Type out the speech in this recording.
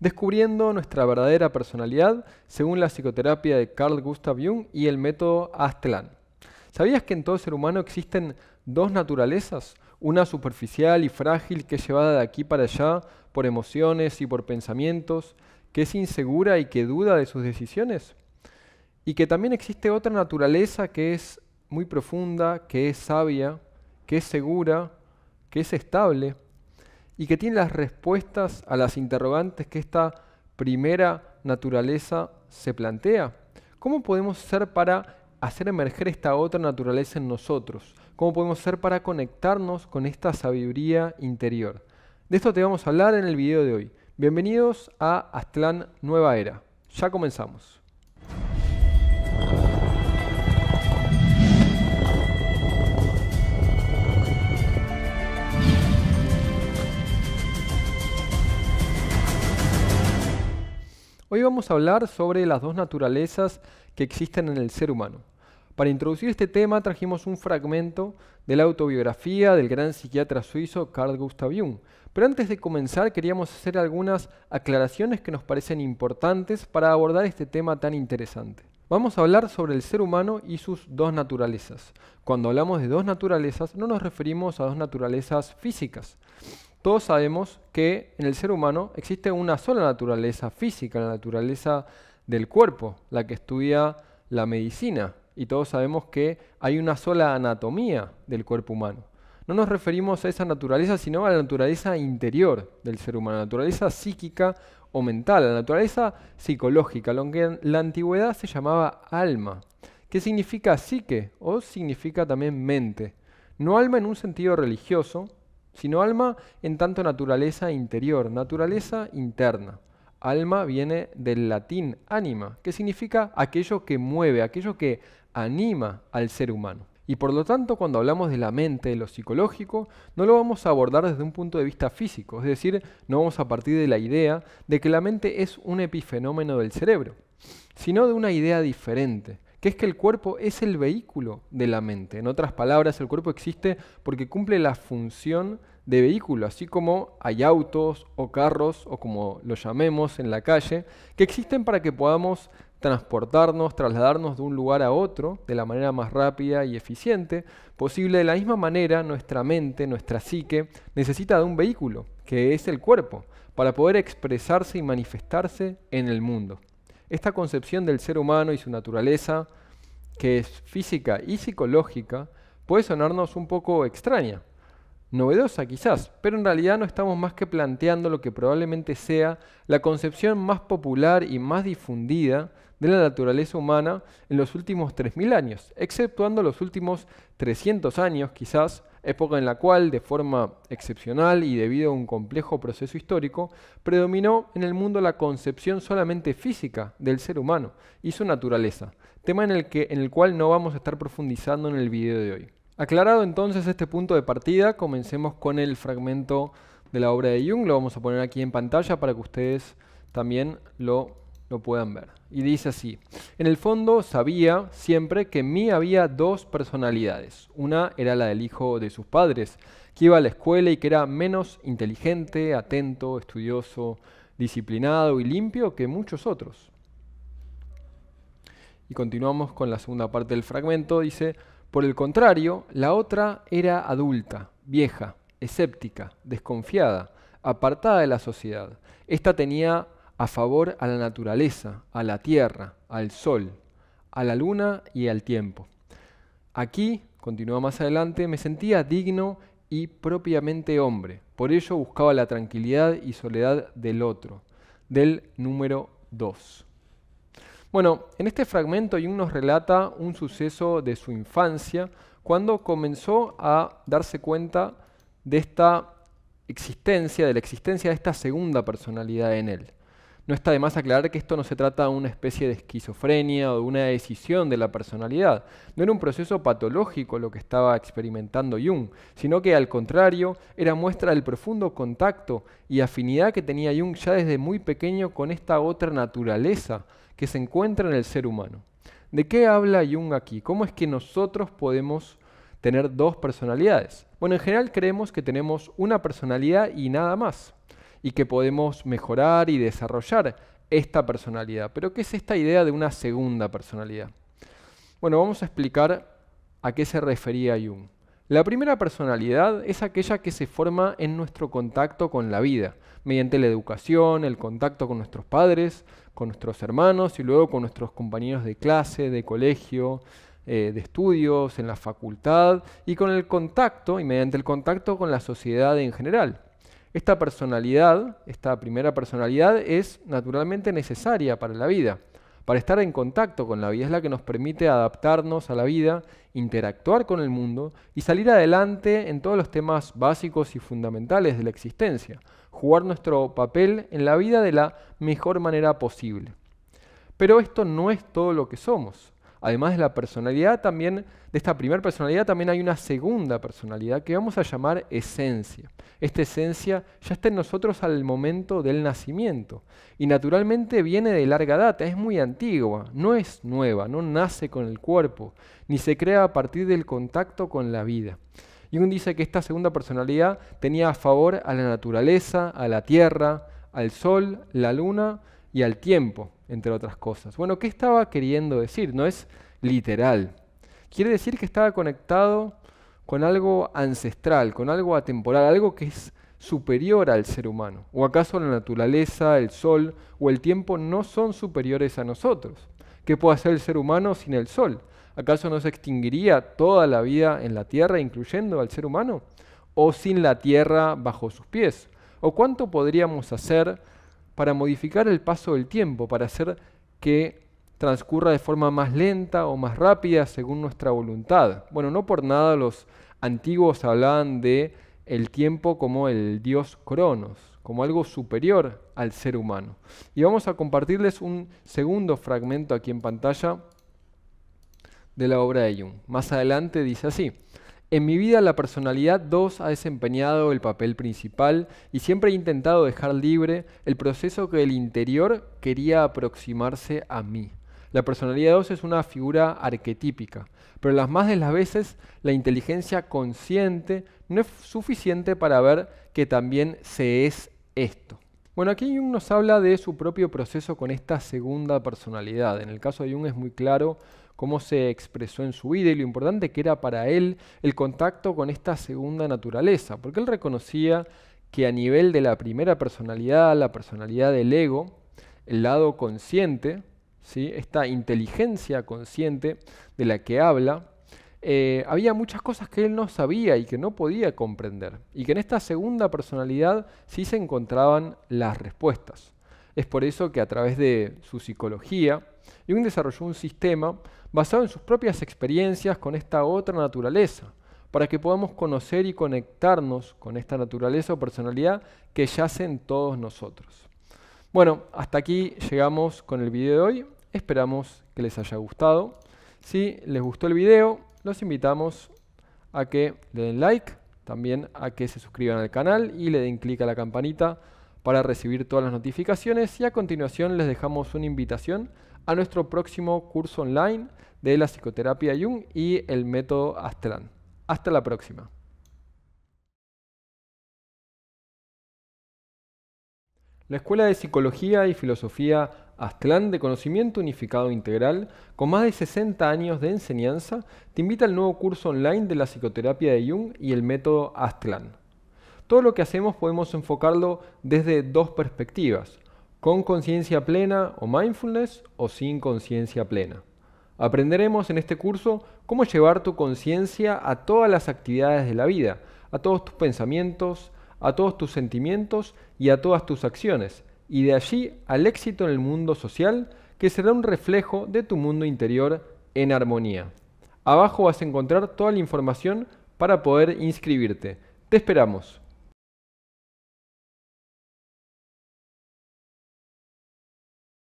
Descubriendo nuestra verdadera personalidad según la psicoterapia de Carl Gustav Jung y el método Astelan. ¿Sabías que en todo ser humano existen dos naturalezas? Una superficial y frágil que es llevada de aquí para allá por emociones y por pensamientos, que es insegura y que duda de sus decisiones. Y que también existe otra naturaleza que es muy profunda, que es sabia, que es segura, que es estable y que tiene las respuestas a las interrogantes que esta primera naturaleza se plantea? ¿Cómo podemos ser para hacer emerger esta otra naturaleza en nosotros? ¿Cómo podemos ser para conectarnos con esta sabiduría interior? De esto te vamos a hablar en el video de hoy. Bienvenidos a Aztlán Nueva Era. Ya comenzamos. Hoy vamos a hablar sobre las dos naturalezas que existen en el ser humano. Para introducir este tema trajimos un fragmento de la autobiografía del gran psiquiatra suizo Carl Gustav Jung. Pero antes de comenzar queríamos hacer algunas aclaraciones que nos parecen importantes para abordar este tema tan interesante. Vamos a hablar sobre el ser humano y sus dos naturalezas. Cuando hablamos de dos naturalezas no nos referimos a dos naturalezas físicas, todos sabemos que en el ser humano existe una sola naturaleza física, la naturaleza del cuerpo, la que estudia la medicina. Y todos sabemos que hay una sola anatomía del cuerpo humano. No nos referimos a esa naturaleza, sino a la naturaleza interior del ser humano, la naturaleza psíquica o mental, la naturaleza psicológica, lo que en la antigüedad se llamaba alma, que significa psique o significa también mente. No alma en un sentido religioso, sino alma en tanto naturaleza interior, naturaleza interna. Alma viene del latín anima, que significa aquello que mueve, aquello que anima al ser humano. Y por lo tanto, cuando hablamos de la mente, de lo psicológico, no lo vamos a abordar desde un punto de vista físico, es decir, no vamos a partir de la idea de que la mente es un epifenómeno del cerebro, sino de una idea diferente, que es que el cuerpo es el vehículo de la mente. En otras palabras, el cuerpo existe porque cumple la función de vehículo, así como hay autos o carros o como lo llamemos en la calle, que existen para que podamos transportarnos, trasladarnos de un lugar a otro de la manera más rápida y eficiente posible. De la misma manera, nuestra mente, nuestra psique, necesita de un vehículo, que es el cuerpo, para poder expresarse y manifestarse en el mundo. Esta concepción del ser humano y su naturaleza, que es física y psicológica, puede sonarnos un poco extraña, novedosa quizás, pero en realidad no estamos más que planteando lo que probablemente sea la concepción más popular y más difundida de la naturaleza humana en los últimos 3.000 años, exceptuando los últimos 300 años quizás, época en la cual, de forma excepcional y debido a un complejo proceso histórico, predominó en el mundo la concepción solamente física del ser humano y su naturaleza, tema en el, que, en el cual no vamos a estar profundizando en el video de hoy. Aclarado entonces este punto de partida, comencemos con el fragmento de la obra de Jung, lo vamos a poner aquí en pantalla para que ustedes también lo, lo puedan ver y dice así, en el fondo sabía siempre que en mí había dos personalidades. Una era la del hijo de sus padres, que iba a la escuela y que era menos inteligente, atento, estudioso, disciplinado y limpio que muchos otros. Y continuamos con la segunda parte del fragmento, dice, por el contrario, la otra era adulta, vieja, escéptica, desconfiada, apartada de la sociedad. Esta tenía a favor a la naturaleza, a la tierra, al sol, a la luna y al tiempo. Aquí, continúa más adelante, me sentía digno y propiamente hombre. Por ello buscaba la tranquilidad y soledad del otro, del número 2. Bueno, en este fragmento Jung nos relata un suceso de su infancia cuando comenzó a darse cuenta de esta existencia, de la existencia de esta segunda personalidad en él. No está de más aclarar que esto no se trata de una especie de esquizofrenia o de una decisión de la personalidad. No era un proceso patológico lo que estaba experimentando Jung, sino que al contrario era muestra del profundo contacto y afinidad que tenía Jung ya desde muy pequeño con esta otra naturaleza que se encuentra en el ser humano. ¿De qué habla Jung aquí? ¿Cómo es que nosotros podemos tener dos personalidades? Bueno, en general creemos que tenemos una personalidad y nada más y que podemos mejorar y desarrollar esta personalidad. Pero ¿qué es esta idea de una segunda personalidad? Bueno, vamos a explicar a qué se refería Jung. La primera personalidad es aquella que se forma en nuestro contacto con la vida, mediante la educación, el contacto con nuestros padres, con nuestros hermanos y luego con nuestros compañeros de clase, de colegio, eh, de estudios, en la facultad y con el contacto y mediante el contacto con la sociedad en general. Esta personalidad, esta primera personalidad, es naturalmente necesaria para la vida, para estar en contacto con la vida. Es la que nos permite adaptarnos a la vida, interactuar con el mundo y salir adelante en todos los temas básicos y fundamentales de la existencia. Jugar nuestro papel en la vida de la mejor manera posible. Pero esto no es todo lo que somos además de la personalidad, también de esta primera personalidad, también hay una segunda personalidad que vamos a llamar esencia. Esta esencia ya está en nosotros al momento del nacimiento y naturalmente viene de larga data, es muy antigua, no es nueva, no nace con el cuerpo, ni se crea a partir del contacto con la vida. Jung dice que esta segunda personalidad tenía a favor a la naturaleza, a la tierra, al sol, la luna, y al tiempo, entre otras cosas. Bueno, ¿qué estaba queriendo decir? No es literal. Quiere decir que estaba conectado con algo ancestral, con algo atemporal, algo que es superior al ser humano. ¿O acaso la naturaleza, el sol o el tiempo no son superiores a nosotros? ¿Qué puede hacer el ser humano sin el sol? ¿Acaso no se extinguiría toda la vida en la Tierra, incluyendo al ser humano? ¿O sin la Tierra bajo sus pies? ¿O cuánto podríamos hacer para modificar el paso del tiempo, para hacer que transcurra de forma más lenta o más rápida según nuestra voluntad. Bueno, no por nada los antiguos hablaban de el tiempo como el dios Cronos, como algo superior al ser humano. Y vamos a compartirles un segundo fragmento aquí en pantalla de la obra de Jung. Más adelante dice así: en mi vida la personalidad 2 ha desempeñado el papel principal y siempre he intentado dejar libre el proceso que el interior quería aproximarse a mí. La personalidad 2 es una figura arquetípica, pero las más de las veces la inteligencia consciente no es suficiente para ver que también se es esto. Bueno, aquí Jung nos habla de su propio proceso con esta segunda personalidad. En el caso de Jung es muy claro cómo se expresó en su vida y lo importante que era para él el contacto con esta segunda naturaleza, porque él reconocía que a nivel de la primera personalidad, la personalidad del ego, el lado consciente, ¿sí? esta inteligencia consciente de la que habla, eh, había muchas cosas que él no sabía y que no podía comprender, y que en esta segunda personalidad sí se encontraban las respuestas. Es por eso que a través de su psicología, Jung desarrolló un sistema basado en sus propias experiencias con esta otra naturaleza, para que podamos conocer y conectarnos con esta naturaleza o personalidad que yace en todos nosotros. Bueno, hasta aquí llegamos con el video de hoy. Esperamos que les haya gustado. Si les gustó el video, los invitamos a que le den like, también a que se suscriban al canal y le den clic a la campanita para recibir todas las notificaciones y a continuación les dejamos una invitación a nuestro próximo curso online de la psicoterapia Jung y el método Astran. Hasta la próxima. La Escuela de Psicología y Filosofía Aztlán de Conocimiento Unificado Integral, con más de 60 años de enseñanza, te invita al nuevo curso online de la psicoterapia de Jung y el método Aztlán. Todo lo que hacemos podemos enfocarlo desde dos perspectivas, con conciencia plena o mindfulness o sin conciencia plena. Aprenderemos en este curso cómo llevar tu conciencia a todas las actividades de la vida, a todos tus pensamientos, a todos tus sentimientos y a todas tus acciones, y de allí al éxito en el mundo social, que será un reflejo de tu mundo interior en armonía. Abajo vas a encontrar toda la información para poder inscribirte. Te esperamos.